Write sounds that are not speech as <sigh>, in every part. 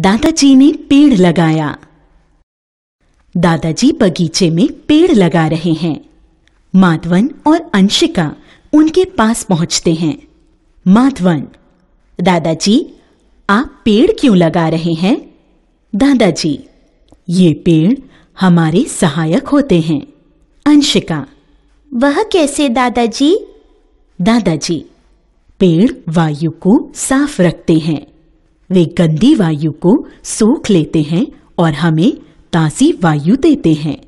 दादाजी ने पेड़ लगाया दादाजी बगीचे में पेड़ लगा रहे हैं माधवन और अंशिका उनके पास पहुंचते हैं माधवन दादाजी आप पेड़ क्यों लगा रहे हैं दादाजी ये पेड़ हमारे सहायक होते हैं अंशिका वह कैसे दादाजी दादाजी पेड़ वायु को साफ रखते हैं वे गंदी वायु को सोख लेते हैं और हमें ताजी वायु देते हैं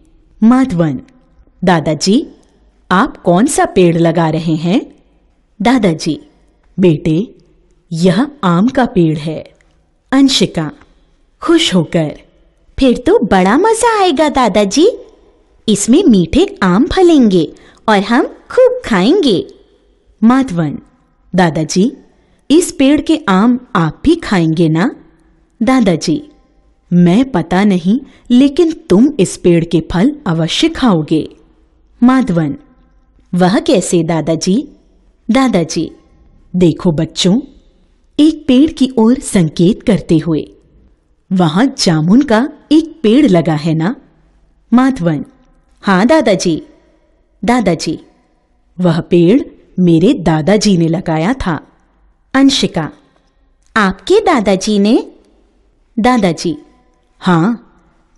माधवन दादाजी आप कौन सा पेड़ लगा रहे हैं दादाजी बेटे यह आम का पेड़ है अंशिका खुश होकर फिर तो बड़ा मजा आएगा दादाजी इसमें मीठे आम फलेंगे और हम खूब खाएंगे माधवन दादाजी इस पेड़ के आम आप भी खाएंगे ना दादाजी मैं पता नहीं लेकिन तुम इस पेड़ के फल अवश्य खाओगे माधवन वह कैसे दादाजी दादाजी देखो बच्चों एक पेड़ की ओर संकेत करते हुए वहां जामुन का एक पेड़ लगा है ना माधवन हाँ दादाजी दादाजी वह पेड़ मेरे दादाजी ने लगाया था अंशिका आपके दादाजी ने दादाजी हाँ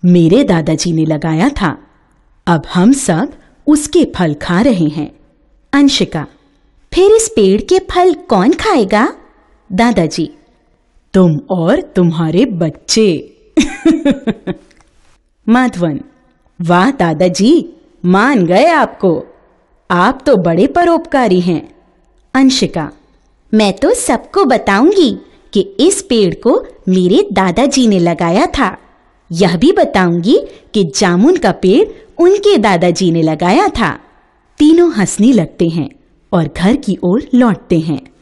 मेरे दादाजी ने लगाया था अब हम सब उसके फल खा रहे हैं अंशिका फिर इस पेड़ के फल कौन खाएगा दादाजी तुम और तुम्हारे बच्चे <laughs> माधवन वाह दादाजी मान गए आपको आप तो बड़े परोपकारी हैं अंशिका मैं तो सबको बताऊंगी कि इस पेड़ को मेरे दादाजी ने लगाया था यह भी बताऊंगी कि जामुन का पेड़ उनके दादाजी ने लगाया था तीनों हंसने लगते हैं और घर की ओर लौटते हैं